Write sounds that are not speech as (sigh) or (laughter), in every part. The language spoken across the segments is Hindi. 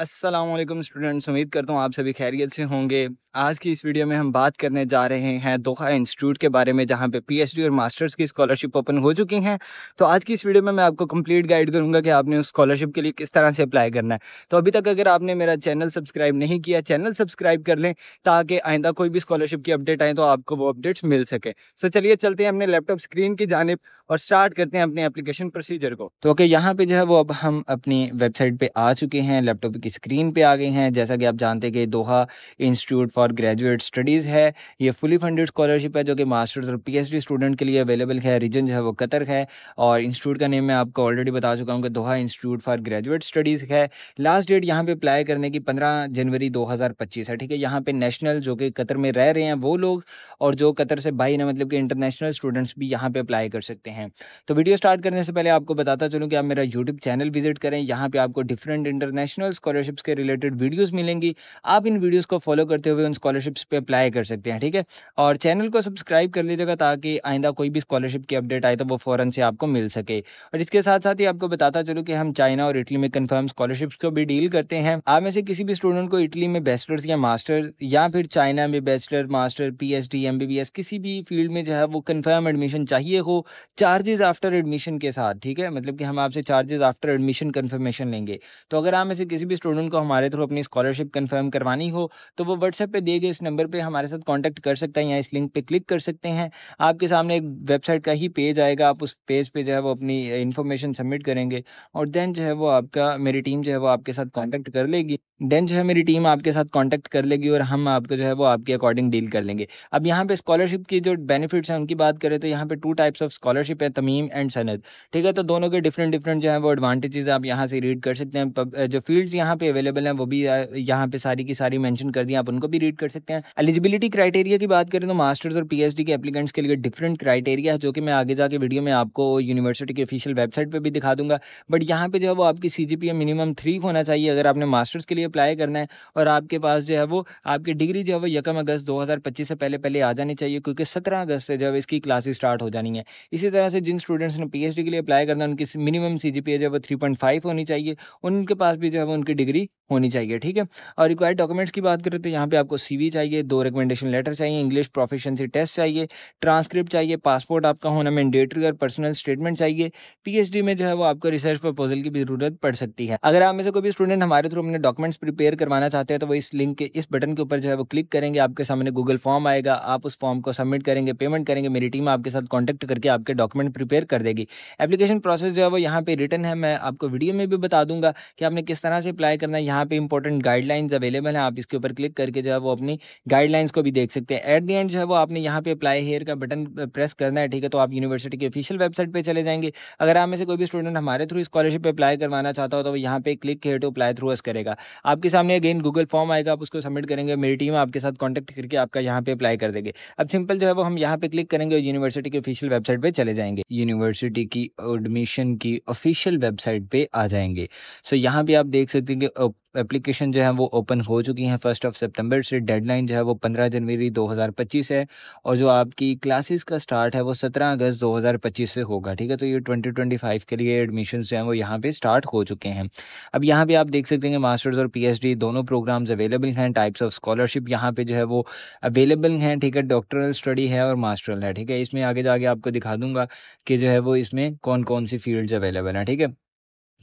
असलम स्टूडेंट्स उम्मीद करता हूँ आप सभी खैरियत से होंगे आज की इस वीडियो में हम बात करने जा रहे हैं दोहा इंस्टीट्यूट के बारे में जहाँ पे पीएचडी और मास्टर्स की स्कॉलरशिप ओपन हो चुकी हैं तो आज की इस वीडियो में मैं आपको कंप्लीट गाइड करूँगा कि आपने उस स्कॉलरशिप के लिए किस तरह से अप्लाई करना है तो अभी तक अगर आपने मेरा चैनल सब्सक्राइब नहीं किया चैनल सब्सक्राइब कर लें ताकि आइंदा कोई भी स्कॉलरशिप की अपडेट आए तो आपको वो अपडेट्स मिल सके सो चलिए चलते हैं अपने लैपटॉप स्क्रीन की जानब और स्टार्ट करते हैं अपने एप्लीकेशन प्रोसीजर को तो ओके यहाँ पे जो है वो अब हम अपनी वेबसाइट पर आ चुके हैं लैपटॉप की आपकी स्क्रीन पे आ गई हैं जैसा कि आप जानते हैं कि Doha Institute for Graduate Studies है ये फुली फंडेड स्कॉलरशिप है जो कि मास्टर्स और पीएचडी स्टूडेंट के लिए अवेलेबल है रीजन जो है वो कतर है और इंस्टीट्यूट का नेम मैं आपको ऑलरेडी बता चुका हूँ कि Doha Institute for Graduate Studies है लास्ट डेट यहाँ पर अप्लाई करने की पंद्रह जनवरी दो है ठीक है यहाँ पर नेशनल जो कि कतर में रह रहे हैं वो लोग और जो कतर से बाई ना मतलब कि इंटरनेशनल स्टूडेंट्स भी यहाँ पर अप्लाई कर सकते हैं तो वीडियो स्टार्ट करने से पहले आपको बताता चलूँ कि आप मेरा यूट्यूब चैनल विजिट करें यहाँ पर आपको डिफरेंट इंटरनेशनल स्कॉलर स्कॉलरशिप्स के रिलेटेड वीडियोस मिलेंगी आप इन वीडियोस को फॉलो करते हुए उन स्कॉलरशिप्स पे अप्लाई कर सकते हैं ठीक है और चैनल को सब्सक्राइब कर लीजिएगा ताकि आइंदा कोई भी स्कॉलरशिप की अपडेट आए तो वो फ़ौरन से आपको मिल सके और इसके साथ साथ ही आपको बताता चलूँ कि हम चाइना और इटली में कन्फर्म स्कॉलरशिप्स को भी डील करते हैं आप में से किसी भी स्टूडेंट को इटली में बैचलर्स या मास्टर या फिर चाइना में बैचलर मास्टर पी एच किसी भी फील्ड में जो है वो कन्फर्म एडमिशन चाहिए हो चार्जेज आफ्टर एडमिशन के साथ ठीक है मतलब कि हम आपसे चार्जेज आफ्टर एडमिशन कन्फर्मेशन लेंगे तो अगर आप में से किसी भी स्टूडेंट को हमारे थ्रू अपनी स्कॉलरशिप कन्फर्म करवानी हो तो वो व्हाट्सएप पे दिए गए इस नंबर पे हमारे साथ कांटेक्ट कर सकता है या इस लिंक पे क्लिक कर सकते हैं आपके सामने एक वेबसाइट का ही पेज आएगा आप उस पेज पे जो है वो अपनी इन्फॉर्मेशन सबमिट करेंगे और देन जो है वो आपका मेरी टीम जो है वो आपके साथ कॉन्टैक्ट कर लेगी देन जो है मेरी टीम आपके साथ कॉन्टैक्ट कर लेगी और हम आपको जो है वो आपके अकॉर्डिंग डील कर लेंगे अब यहाँ पे स्कॉलरशिप की जो बेनिफिट्स हैं उनकी बात करें तो यहाँ पे टू टाइप्स ऑफ स्कॉलरशिप है तमीम एंड सनद ठीक है तो दोनों के डिफरेंट डिफरेंट जो है वो एडवांटेजेस आप यहाँ से रीड कर सकते हैं जो फील्ड्स यहाँ यहाँ पे अवेलेबल हैं वो भी यहाँ पे सारी की सारी मेंशन कर दी आप उनको भी रीड कर सकते हैं एलिजिबिलिटी क्राइटेरिया की बात करें तो मास्टर्स और पीएचडी के एप्लीकेंट्स के लिए डिफरेंट क्राइटेरिया है जो कि मैं आगे जाके वीडियो में आपको यूनिवर्सिटी की ऑफिशियल वेबसाइट पर भी दिखा दूंगा बट यहाँ पे जो है वो आपकी सी मिनिमम थ्री होना चाहिए अगर आपने मास्टर्स के लिए अप्लाई करना है और आपके पास जो है वो आपकी डिग्री जो है वो यकम अगस्त दो से पहले पहले आ जानी चाहिए क्योंकि सत्रह अगस्त से जो है इसकी क्लासेस स्टार्ट हो जानी है इसी तरह से जिन स्टूडेंट्स ने डी के लिए अप्लाई करना है उनकी मिनिमम सी जो है वो थ्री होनी चाहिए उनके पास भी जो है वो उनकी डिग्री होनी चाहिए ठीक है और रिक्वायर्ड डॉक्यूमेंट्स की बात करें तो यहाँ पे आपको सीवी चाहिए दो रिकमेंडेशन लेटर चाहिए इंग्लिश प्रोफेशनसी टेस्ट चाहिए ट्रांसक्रिप्ट चाहिए पासपोर्ट आपका होना मैंडेटरी और पर्सनल स्टेटमेंट चाहिए पीएचडी में जो है वो आपको रिसर्च प्रपोजल की भी जरूरत पड़ सकती है अगर आप में से कोई भी स्टूडेंट हमारे थ्रू अपने डॉक्यूमेंट्स प्रिपेयर करवाना चाहते हैं तो वो इस लिंक के इस बटन के ऊपर जो है वो क्लिक करेंगे आपके सामने गूगल फॉर्म आएगा आप उस फॉर्म को सबमिट करेंगे पेमेंट करेंगे मेरी टीम आपके साथ कॉन्टैक्ट करके आपके डॉक्यूमेंट प्रिपेयर कर देगी एप्लीकेशन प्रोसेस जो है वो यहाँ पे रिटर्न है मैं आपको वीडियो में भी बता दूंगा कि आपने किस तरह से अप्लाई अप्लाई करना है यहाँ पे इंपॉर्टेंट गाइडलाइंस अवेलेबल है आप इसके ऊपर क्लिक करके जो है वो अपनी गाइडलाइंस को भी देख सकते हैं एट दी एंड जो है वो आपने यहाँ पे अप्लाई हेयर का बटन प्रेस करना है ठीक है तो आप यूनिवर्सिटी की ऑफिशियल वेबसाइट पर चले जाएंगे अगर आप में से कोई भी स्टूडेंट हमारे थ्रू स्कॉलरशिप अप्लाई करवाना चाहता हो तो यहाँ पे click here to apply through एस करेगा आपके सामने अगेन गूगल फॉर्म आएगा आप उसको सबमिट करेंगे मेरी टीम आपके साथ कॉन्टैक्ट करके आपका यहाँ पे अप्लाई कर देंगे अब सिंपल जो है वो हम यहाँ पे क्लिक करेंगे और यूनिवर्सिटी की ऑफिशियल वेबसाइट पर चले जाएंगे यूनिवर्सिटी की एडमिशन की ऑफिशियल वेबसाइट पे आ जाएंगे सो so, यहाँ भी आप देख सकते हैं एप्लीकेशन जो है वो ओपन हो चुकी हैं फर्स्ट ऑफ सितंबर से डेडलाइन जो है वो 15 जनवरी 2025 है और जो आपकी क्लासेस का स्टार्ट है वो 17 अगस्त 2025 से होगा ठीक है तो ये 2025 के लिए एडमिशन जो हैं वो यहाँ पे स्टार्ट हो चुके हैं अब यहाँ पे आप देख सकते हैं मास्टर्स और पी दोनों प्रोग्राम्स अवेलेबल हैं टाइप्स ऑफ स्कॉलरशिप यहाँ पे जो है वो अवेलेबल हैं ठीक है डॉक्टरल स्टडी है और मास्टरल है ठीक है इसमें आगे जाके आपको दिखा दूंगा कि जो है वो इसमें कौन कौन सी फील्ड्स अवेलेबल हैं ठीक है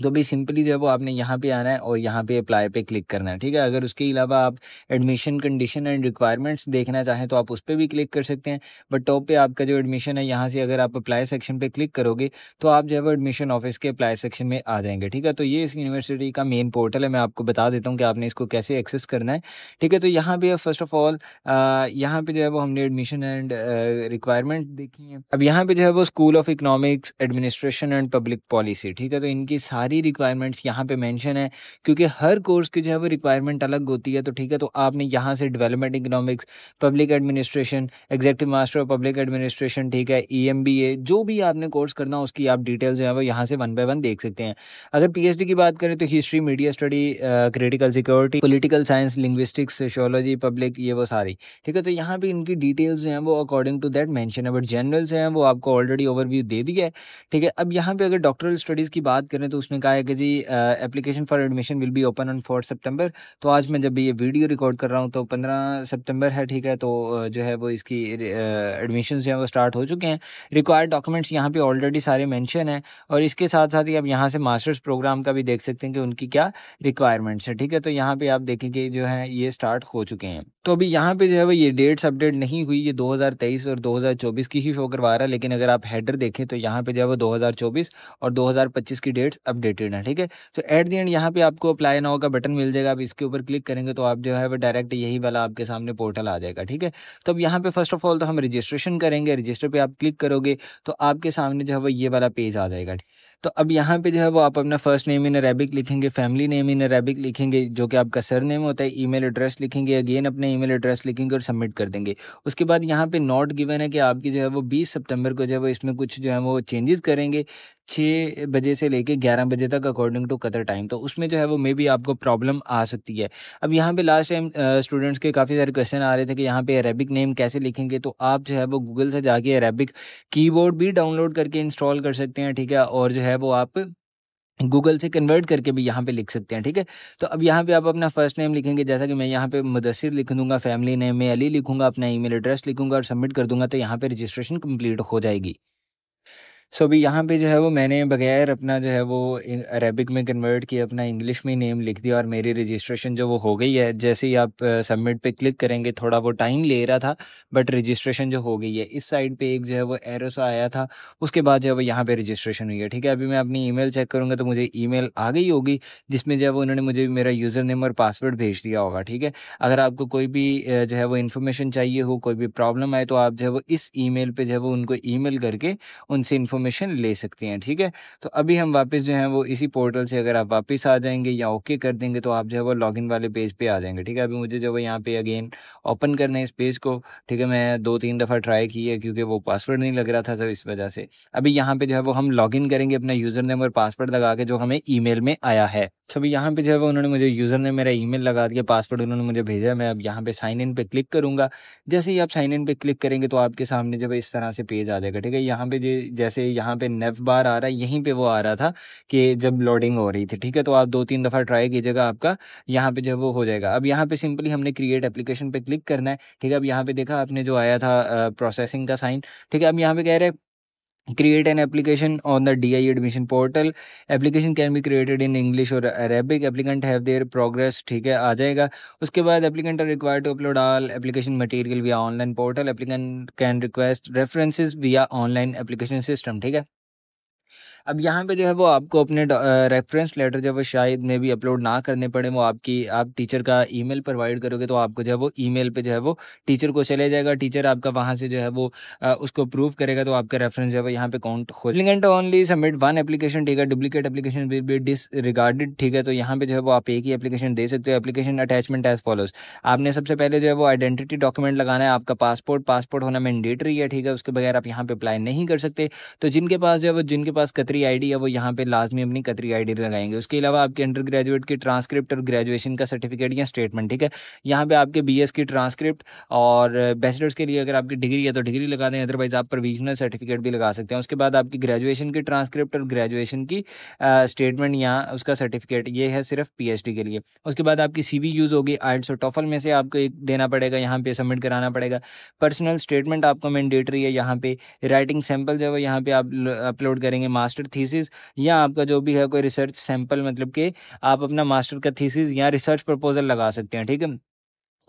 तो भाई सिंपली जो है वो आपने यहाँ पे आना है और यहाँ पे अप्लाई पे क्लिक करना है ठीक है अगर उसके अलावा आप एडमिशन कंडीशन एंड रिक्वायरमेंट्स देखना चाहें तो आप उस पर भी क्लिक कर सकते हैं बट टॉप पे आपका जो एडमिशन है यहाँ से अगर आप अप्लाई सेक्शन पे क्लिक करोगे तो आप जो है वो एडमिशन ऑफिस के अप्लाई सेक्शन में आ जाएंगे ठीक है तो ये इस यूनिवर्सिटी का मेन पोर्टल है मैं आपको बता देता हूँ कि आपने इसको कैसे एक्सेस करना है ठीक है तो यहाँ पे फर्स्ट ऑफ ऑल यहाँ पे जो है वो हमने एडमिशन एंड रिक्वायरमेंट देखी है अब यहाँ पे जो है वो school of economics administration and public policy ठीक है तो इनकी सारी सारी रिक्वायरमेंट्स यहाँ पे मेंशन है क्योंकि हर कोर्स की जो है वो रिक्वायरमेंट अलग होती है तो ठीक है तो आपने यहाँ से development economics public administration executive master of public administration ठीक है ई e जो भी आपने कोर्स करना उसकी आप डिटेल जो है वो यहाँ से वन बाय वन देख सकते हैं अगर पी की बात करें तो history media study critical security political science linguistics sociology public ये वो सारी ठीक है तो यहाँ पर इनकी डिटेल्स जो है वो अकॉर्डिंग टू दैट मैंशन है बट जनरल्स हैं वो आपको ऑलरेडी ओवरव्यू दे दिया है ठीक है अब यहाँ पे अगर डॉक्टरल स्टडीज़ की बात करें तो उसने उसमें कहा है कि जी application for admission will be open on fourth September तो आज मैं जब ये वीडियो रिकॉर्ड कर रहा हूँ तो पंद्रह सितंबर है ठीक है तो जो है वो इसकी एडमिशन जो है वो स्टार्ट हो चुके हैं रिक्वायर्ड डॉक्यूमेंट्स यहाँ पर ऑलरेडी सारे मैंशन हैं और इसके साथ साथ ही आप यहाँ से मास्टर्स प्रोग्राम का भी देख सकते हैं कि उनकी क्या रिक्वायरमेंट्स हैं ठीक है तो यहाँ पर आप देखें कि जो है ये स्टार्ट हो चुके हैं तो अभी यहाँ पर जो है वो ये डेट्स अपडेट नहीं हुई ये दो और दो की ही शो करवा रहा है लेकिन अगर आप हेडर देखें तो यहाँ पे जो है वो 2024 और 2025 की डेट्स अपडेट अपडेटेड है ठीक है तो एट दी एंड यहाँ पे आपको अप्लाई नाउ का बटन मिल जाएगा आप इसके ऊपर क्लिक करेंगे तो आप जो है वो डायरेक्ट यही वाला आपके सामने पोर्टल आ जाएगा ठीक है तो अब यहाँ पे फर्स्ट ऑफ ऑल तो हम रजिस्ट्रेशन करेंगे रजिस्टर पर आप क्लिक करोगे तो आपके सामने जो है वो ये वाला पेज आ जाएगा तो अब यहाँ पे जो है वो आप अपना फर्स्ट नेम इन अरेबिक लिखेंगे फैमिली नेम इन अरेबिक लिखेंगे जो कि आपका सर नेम होता है ईमेल एड्रेस लिखेंगे अगेन अपने ईमेल एड्रेस लिखेंगे और सबमिट कर देंगे उसके बाद यहाँ पे नॉट गिवन है कि आपकी जो है वो बीस सितंबर को जो है वो इसमें कुछ जो है वो चेंजेस करेंगे छः बजे से लेके ग्यारह बजे तक अकॉर्डिंग टू कतर टाइम तो उसमें जो है वो मे बी आपको प्रॉब्लम आ सकती है अब यहाँ पे लास्ट टाइम स्टूडेंट्स के काफ़ी सारे क्वेश्चन आ रहे थे कि यहाँ पे अरेबिक नेम कैसे लिखेंगे तो आप जो है वो गूगल से जाके अरेबिक कीबोर्ड भी डाउनलोड करके इंस्टॉल कर सकते हैं ठीक है और जो है है वो आप गूगल से कन्वर्ट करके भी यहाँ पे लिख सकते हैं ठीक है तो अब यहाँ पे आप अपना फर्स्ट नेम लिखेंगे जैसा कि मैं यहाँ पे मुदसर लिख दूंगा फैमिली नेम में अली लिखूंगा अपना ईमेल एड्रेस लिखूंगा और सबमिट कर दूंगा तो यहाँ पे रजिस्ट्रेशन कंप्लीट हो जाएगी सो अभी यहाँ पे जो है वो मैंने बगैर अपना जो है वो अरेबिक में कन्वर्ट किया अपना इंग्लिश में नेम लिख दिया और मेरी रजिस्ट्रेशन जो वो हो गई है जैसे ही आप सबमिट पे क्लिक करेंगे थोड़ा वो टाइम ले रहा था बट रजिस्ट्रेशन जो हो गई है इस साइड पे एक जो है वो एरोसा आया था उसके बाद जो है वो यहाँ पर रजिस्ट्रेशन हुई है ठीक है अभी मैं अपनी ई चेक करूँगा तो मुझे ई आ गई होगी जिसमें जो है वो उन्होंने मुझे मेरा यूज़र नेम और पासवर्ड भेज दिया होगा ठीक है अगर आपको कोई भी जो है वो इन्फॉर्मेशन चाहिए हो कोई भी प्रॉब्लम आए तो आप जो है वो इस ई पे जो है वो उनको ई करके उनसे इन्फॉर्मेशन इन्फॉर्मेशन ले सकती हैं ठीक है तो अभी हम वापस जो है वो इसी पोर्टल से अगर आप वापस आ जाएंगे या ओके कर देंगे तो आप जो है वो लॉगिन वाले पेज पे आ जाएंगे ठीक है अभी मुझे जो है यहाँ पे अगेन ओपन करना है इस पेज को ठीक है मैं दो तीन दफ़ा ट्राई की है क्योंकि वो पासवर्ड नहीं लग रहा था तो इस वजह से अभी यहाँ पर जो है वो हम लॉग करेंगे अपना यूज़र नेम और पासवर्ड लगा के जो हमें ई में आया है तो अभी यहाँ पे जो है वो उन्होंने मुझे यूज़र ने मेरा ईमेल लगा दिया पासवर्ड उन्होंने मुझे भेजा है मैं अब यहाँ पे साइन इन पे क्लिक करूँगा जैसे ही आप साइन इन पे क्लिक करेंगे तो आपके सामने जो है इस तरह से पेज आ जाएगा ठीक है यहाँ पे जैसे यहाँ पे नेफ बार आ रहा है यहीं पे वो आ रहा था कि जब लोडिंग हो रही थी ठीक है तो आप दो तीन दफ़ा ट्राई कीजिएगा आपका यहाँ पे जब वो हो जाएगा अब यहाँ पे सिंपली हमने क्रिएट एप्लीकेशन पे क्लिक करना है ठीक है अब यहाँ पे देखा आपने जो आया था प्रोसेसिंग का साइन ठीक है अब यहाँ पे कह रहे हैं create an application on the DI admission portal application can be created in English or Arabic applicant have their progress ठीक है आ जाएगा उसके बाद applicant are required to upload all application material via online portal applicant can request references via online application system ठीक है अब यहाँ पे जो है वो आपको अपने रेफरेंस लेटर जो है वो शायद में भी अपलोड ना करने पड़े वो आपकी आप टीचर का ईमेल प्रोवाइड करोगे तो आपको जो है वो ईमेल पे जो है वो टीचर को चले जाएगा टीचर आपका वहाँ से जो है वो उसको प्रूव करेगा तो आपका रेफरेंस जो है वो यहाँ पे काउंट हो and only submit one application ठीक है डुप्लीकेट एप्लीकेशन विल बी डिस ठीक है तो यहाँ पे जो है वो आप एक ही एप्लीकेशन दे सकते हो एप्लीकेशन अटैचमेंट एज फॉलोज आपने सबसे पहले जो है वो आइडेंटिटी डॉक्यूमेंट लगाना है आपका पासपोर्ट पासपोर्ट होना मैंडेटरी है ठीक है उसके बगैर आप यहाँ पे अप्लाई नहीं कर सकते तो जिनके पास जो है वो जिनके पास कतरी कतरी आईडी है वो यहाँ पे लाजमी अपनी कतरी आईडी लगाएंगे उसके अलावा आपके अंडर ग्रेजुएट की ट्रांसक्रिप्ट और ग्रेजुएशन का सर्टिफिकेट या स्टेटमेंट ठीक है यहाँ पे आपके बीएस की ट्रांसक्रिप्ट और बैचलर्स के लिए अगर आपकी डिग्री है तो डिग्री लगा दें अदरवाइज आप प्रोविजनल सर्टिफिकेट भी लगा सकते हैं उसके बाद आपकी ग्रेजुएशन की ट्रांसक्रिप्ट और ग्रेजुएशन की स्टेटमेंट या उसका सर्टिफिकेट ये है सिर्फ पी के लिए उसके बाद आपकी सी यूज़ होगी आइट्स और टॉफल में से आपको एक देना पड़ेगा यहाँ पे सबमिट कराना पड़ेगा पर्सनल स्टेटमेंट आपको मैंडेटरी है यहाँ पे राइटिंग सैम्पल जो है वो यहाँ पे आप अपलोड करेंगे मास्टर मास्टर थीसिस या आपका जो भी है कोई रिसर्च सैंपल मतलब कि आप अपना मास्टर का थीसिस या रिसर्च प्रपोजल लगा सकते हैं ठीक है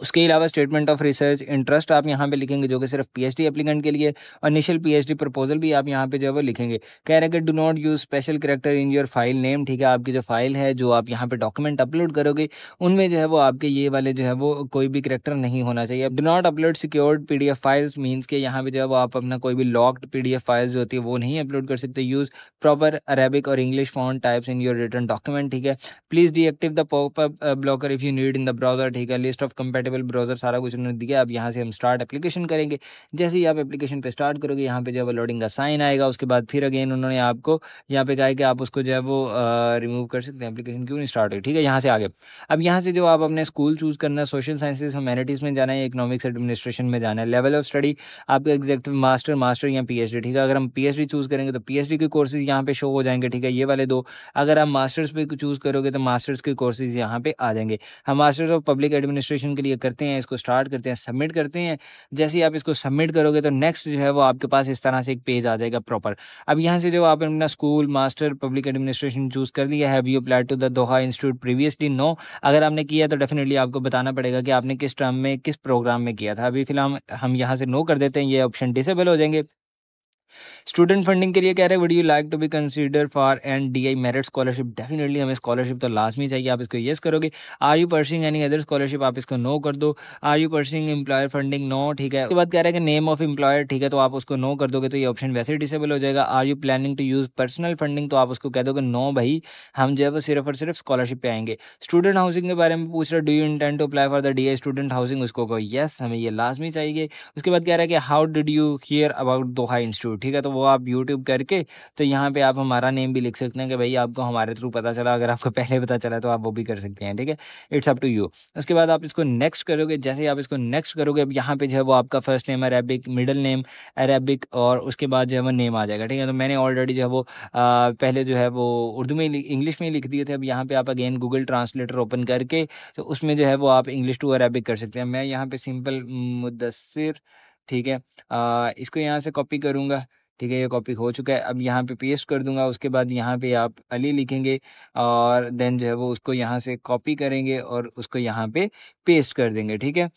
उसके अलावा स्टेटमेंट ऑफ रिसर्च इंटरेस्ट आप यहाँ पे लिखेंगे जो कि सिर्फ पीएचडी एप्लीकेंट के लिए और इनिशियल पीएचडी प्रपोजल भी आप यहाँ पे जो है वो लिखेंगे कह रहे कि do not use special character in your file name ठीक है आपकी जो फाइल है जो आप यहाँ पे डॉक्यूमेंट अपलोड करोगे उनमें जो है वो आपके ये वाले जो है वो कोई भी करेक्टर नहीं होना चाहिए do not upload secured P files means के यहाँ पे जो है वो आप अपना कोई भी लॉक्ड पी फाइल्स जो होती है वो नहीं अपलोड कर सकते यूज प्रॉपर अरेबिक और English font types in your return document ठीक है please deactive the pop blocker if you need in the browser ठीक है list of competitive compatible browser सारा कुछ उन्होंने दिया अब यहाँ से हम स्टार्ट एप्लीकेशन करेंगे जैसे ही आप एप्लीकेशन पे स्टार्ट करोगे यहाँ पे जो है लोडिंग का साइन आएगा उसके बाद फिर अगेन उन्होंने आपको यहाँ पे कहा कि आप उसको जो है वो रिमूव कर सकते हैं एप्लीकेशन क्यों नहीं स्टार्ट हुई ठीक है यहाँ से आगे अब यहाँ से जो आप अपने स्कूल चूज़ करना है सोशल साइंसेज ह्यूमैनिटीज़ में जाना है इकोनॉमिक्स एडमिनिस्ट्रेशन में जाना है लेवल ऑफ स्टडी आपका एग्जैक्टिव मास्टर मास्टर या पी ठीक है अगर हम पी चूज़ करेंगे तो पी के कोर्सेज यहाँ पे शो हो जाएंगे ठीक है ये वाले दो अगर आप मास्टर्स पे चूज़ करोगे तो मास्टर्स के कोर्सेज यहाँ पे आ जाएंगे हम मास्टर्स ऑफ पब्लिक एडमिनिस्ट्रेशन के लिए करते हैं इसको स्टार्ट करते हैं सबमिट करते हैं जैसे ही आप इसको सबमिट करोगे तो नेक्स्ट जो है वो आपके पास इस तरह से एक पेज आ जाएगा प्रॉपर अब यहाँ से जो आप अपना school master public administration choose कर लिया है you applied to the Doha Institute previously no अगर आपने किया तो डेफिनेटली आपको बताना पड़ेगा कि आपने किस टर्म में किस प्रोग्राम में किया था अभी फिलहाल हम यहाँ से नो कर देते हैं ये ऑप्शन डिसेबल हो जाएंगे स्टूडेंट फंडिंग के लिए कह रहे हैं would you like to be consider for and D I merit scholarship definitely हमें स्कॉलरशिप तो लाजमी चाहिए आप इसको येस करोगे are you pursuing any other scholarship आप इसको नो कर दो are you pursuing employer funding no ठीक है उसके बाद कह रहे हैं कि नेम ऑफ एम्प्लॉयर ठीक है तो आप उसको नो कर दोगे तो ये ऑप्शन वैसे ही डिसेबल हो जाएगा are you planning to use personal funding तो आप उसको कह दोगे नो भाई हम जो है वो सिर्फ और सिर्फ स्कॉलरशिप पे आएंगे स्टूडेंट हाउसिंग के बारे में पूछ रहा do you intend to apply for the D I student housing उसको कहो यस हमें ये लाजमी चाहिए उसके बाद कह रहे हैं कि how did you hear about Doha Institute ठीक है तो वो आप यूट्यूब करके तो यहाँ पे आप हमारा नेम भी लिख सकते हैं कि भाई आपको हमारे थ्रू पता चला अगर आपको (laughs) पहले पता चला तो आप वो भी कर सकते हैं ठीक है इट्स अप टू यू उसके बाद आप इसको नेक्स्ट करोगे जैसे ही आप इसको नेक्स्ट करोगे अब यहाँ पे जो है वो आपका first name Arabic middle name Arabic और उसके बाद जो है वो नेम आ जाएगा ठीक है तो मैंने ऑलरेडी जो है वो आ, पहले जो है वो उर्दू में इंग्लिश में लिख दिए थे अब यहाँ पे आप अगेन गूगल ट्रांसलेटर ओपन करके तो उसमें जो है वो आप इंग्लिश टू अरेबिक कर सकते हैं मैं यहाँ पे सिंपल मुदसर ठीक है आ, इसको यहाँ से कॉपी करूँगा ठीक है ये कॉपी हो चुका है अब यहाँ पे पेस्ट कर दूंगा उसके बाद यहाँ पे आप अली लिखेंगे और देन जो है वो उसको यहाँ से कॉपी करेंगे और उसको यहाँ पे पेस्ट कर देंगे ठीक है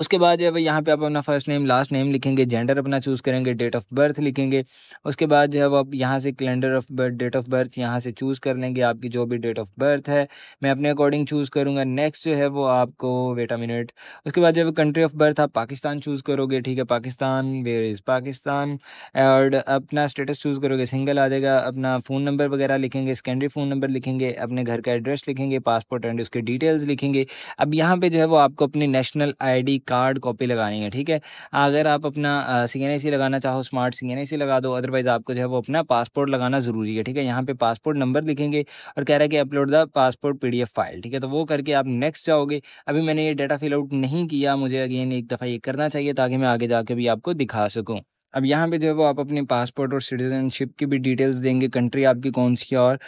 उसके बाद जब यहाँ पे आप अपना फर्स्ट नेम लास्ट नेम लिखेंगे जेंडर अपना चूज़ करेंगे डेट ऑफ बर्थ लिखेंगे उसके बाद जो है वो आप यहाँ से calendar of birth date of birth यहाँ से चूज़ कर लेंगे आपकी जो भी डेट ऑफ बर्थ है मैं अपने अकॉर्डिंग चूज़ करूँगा नेक्स्ट जो है वो आपको वेटा मिनट उसके बाद जब कंट्री ऑफ बर्थ आप पाकिस्तान चूज़ करोगे ठीक है पाकिस्तान वेयर इज़ पाकिस्तान और अपना स्टेटस चूज़ करोगे सिंगल आ जाएगा अपना फ़ोन नंबर वगैरह लिखेंगे सेकेंडरी फ़ोन नंबर लिखेंगे अपने घर का एड्रेस लिखेंगे पासपोर्ट एंड उसके डिटेल्स लिखेंगे अब यहाँ पर जो है वो आपको अपनी national I ID card copy लगानी है ठीक है अगर आप अपना सी एन सी लगाना चाहो स्मार्ट सी एन आई सी लगा दो अदरवाइज़ आपको जो है वो अपना पासपोर्ट लगाना ज़रूरी है ठीक है यहाँ पे पासपोर्ट नंबर लिखेंगे और कह रहा है कि upload the passport P file ठीक है तो वो करके आप नेक्स्ट जाओगे अभी मैंने ये डाटा फिल आउट नहीं किया मुझे अगेन एक दफ़ा ये करना चाहिए ताकि मैं आगे जाके भी आपको दिखा सकूँ अब यहाँ पे जो है वो आप अपनी पासपोर्ट और सिटीजनशिप की भी डिटेल्स देंगे कंट्री आपकी कौन सी है और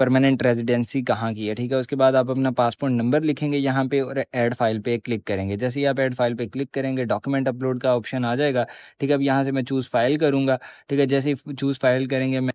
परमानेंट रेजिडेंसी कहाँ की है ठीक है उसके बाद आप अपना पासपोर्ट नंबर लिखेंगे यहाँ पे और ऐड फाइल पे क्लिक करेंगे जैसे ही आप ऐड फाइल पे क्लिक करेंगे डॉक्यूमेंट अपलोड का ऑप्शन आ जाएगा ठीक है अब यहाँ से मैं चूज़ फाइल करूँगा ठीक है जैसे ही चूज़ फाइल करेंगे मैं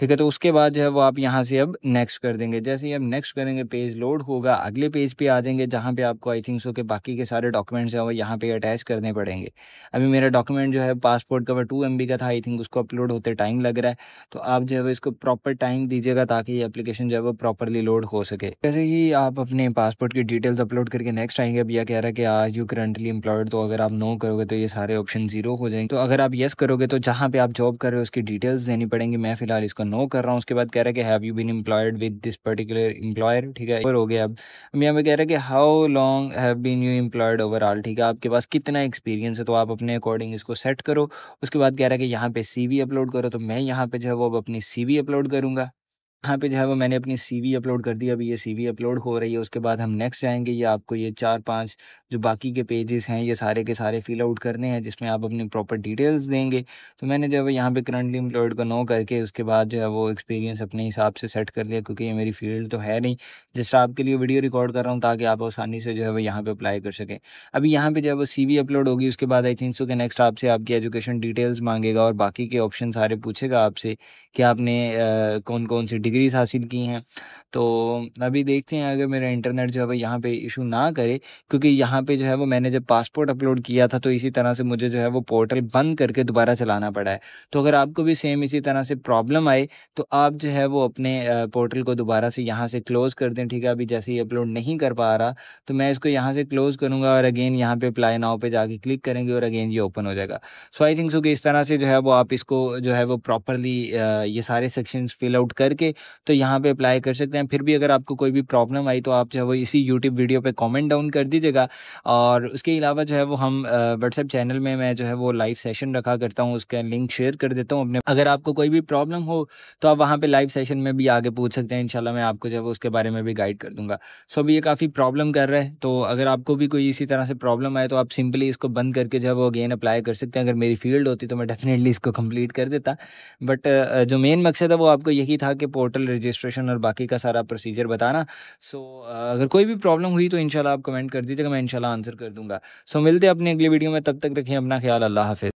ठीक है तो उसके बाद जो है वो आप यहाँ से अब नेक्स्ट कर देंगे जैसे ही आप नेक्स्ट करेंगे पेज लोड होगा अगले पेज पे आ जाएंगे जहाँ पे आपको आई थिंक सो के बाकी के सारे डॉक्यूमेंट्स हैं वो यहाँ पे अटैच करने पड़ेंगे अभी मेरा डॉक्यूमेंट जो है पासपोर्ट कवर टू एम का था आई थिंक उसको अपलोड होते टाइम लग रहा है तो आप जो है वो इसको प्रॉपर टाइम दीजिएगा ताकि ये अप्लीकेशन जो है वो प्रॉपरली लोड हो सके जैसे ही आप अपने पासपोर्ट की डिटेल्स अपलोड करके नेक्स्ट आएंगे अब यह कह रहा है कि आर यू करंटली एम्प्लॉयड तो अगर आप नो करोगे तो ये सारे ऑप्शन जीरो हो जाएंगे तो अगर आप येस करोगे तो जहाँ पे आप जॉब कर रहे हो उसकी डिटेल्स देनी पड़ेंगी मैं फिलहाल इसको नो कर रहा हूँ उसके बाद कह रहा है कि have you been employed with this particular employer ठीक है हो गया अब अब यहाँ पे कह रहा है कि how long have been you employed overall ठीक है आपके पास कितना एक्सपीरियंस है तो आप अपने अकॉर्डिंग इसको सेट करो उसके बाद कह रहा है कि यहाँ पे सी अपलोड करो तो मैं यहाँ पे जो है वो अब अपनी सी अपलोड करूँगा यहाँ पे जो है वो मैंने अपनी सीवी अपलोड कर दी अभी ये सीवी अपलोड हो रही है उसके बाद हम नेक्स्ट जाएंगे ये आपको ये चार पांच जो बाकी के पेजेस हैं ये सारे के सारे फिल आउट करने हैं जिसमें आप अपनी प्रॉपर डिटेल्स देंगे तो मैंने जो है वो यहाँ पे करंटली एम्प्लॉयड को नो करके उसके बाद जो है वो एक्सपीरियंस अपने हिसाब से सेट कर लिया क्योंकि ये मेरी फील्ड तो है नहीं तरह आपके लिए वीडियो रिकॉर्ड कर रहा हूँ ताकि आप आसानी से जो है वो यहाँ पर अप्लाई कर सकें अभी यहाँ पर जो है वो सी अपलोड होगी उसके बाद आई थिंक सो कि नेक्स्ट आपसे आपकी एजुकेशन डिटेल्स मांगेगा और बाकी के ऑप्शन सारे पूछेगा आपसे कि आपने कौन कौन सी डिग्रीज हासिल की हैं तो अभी देखते हैं अगर मेरा इंटरनेट जो है वो यहाँ पे इशू ना करे क्योंकि यहाँ पे जो है वो मैंने जब पासपोर्ट अपलोड किया था तो इसी तरह से मुझे जो है वो पोर्टल बंद करके दोबारा चलाना पड़ा है तो अगर आपको भी सेम इसी तरह से प्रॉब्लम आए तो आप जो है वो अपने पोर्टल को दोबारा से यहाँ से क्लोज़ कर दें ठीक है अभी जैसे ही अपलोड नहीं कर पा रहा तो मैं इसको यहाँ से क्लोज़ करूँगा और अगेन यहाँ पे अप्लाई नाव पर जाके क्लिक करेंगे और अगेन ये ओपन हो जाएगा सो आई थिंक सो कि इस तरह से जो है वो आप इसको जो है वो प्रॉपरली ये सारे सेक्शन फिल आउट करके तो यहाँ पे अप्लाई कर सकते हैं फिर भी अगर आपको कोई भी प्रॉब्लम आई तो आप जो है वो इसी यूट्यूब वीडियो पर कॉमेंट डाउन कर दीजिएगा और उसके अलावा जो है वो हम व्हाट्सएप चैनल में मैं जो है वो लाइव सेशन रखा करता हूँ उसका लिंक शेयर कर देता हूँ अपने अगर आपको कोई भी प्रॉब्लम हो तो आप वहाँ पर लाइव सेशन में भी आगे पूछ सकते हैं इनशाला मैं आपको जो है वो उसके बारे में भी गाइड कर दूंगा सो अभी ये काफ़ी प्रॉब्लम कर रहा है तो अगर आपको भी कोई इसी तरह से प्रॉब्लम आए तो आप सिंपली इसको बंद करके जो है वो अगेन अप्लाई कर सकते हैं अगर मेरी फील्ड होती तो मैं डेफिनेटली इसको कंप्लीट कर देता बट जो मेन मकसद है वो आपको यही था कि पोर्ट होटल रजिस्ट्रेशन और बाकी का सारा प्रोसीजर बताना सो so, अगर कोई भी प्रॉब्लम हुई तो इनशाला आप कमेंट कर दीजिएगा मैं इनशाला आंसर कर दूंगा सो so, मिलते अपने अपनी अगली वीडियो में तब तक रखिए अपना ख्याल अल्लाह हाफिज़